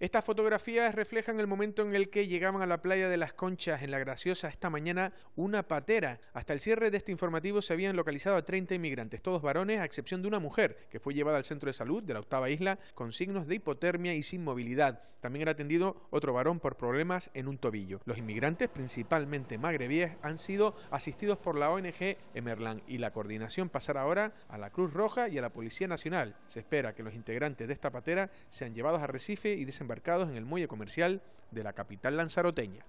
Estas fotografías reflejan el momento en el que llegaban a la playa de las Conchas en La Graciosa esta mañana una patera. Hasta el cierre de este informativo se habían localizado a 30 inmigrantes, todos varones, a excepción de una mujer, que fue llevada al centro de salud de la octava isla con signos de hipotermia y sin movilidad. También era atendido otro varón por problemas en un tobillo. Los inmigrantes, principalmente magrebíes, han sido asistidos por la ONG Emerlan y la coordinación pasará ahora a la Cruz Roja y a la Policía Nacional. Se espera que los integrantes de esta patera sean llevados a Recife y desembarcados embarcados en el muelle comercial de la capital lanzaroteña.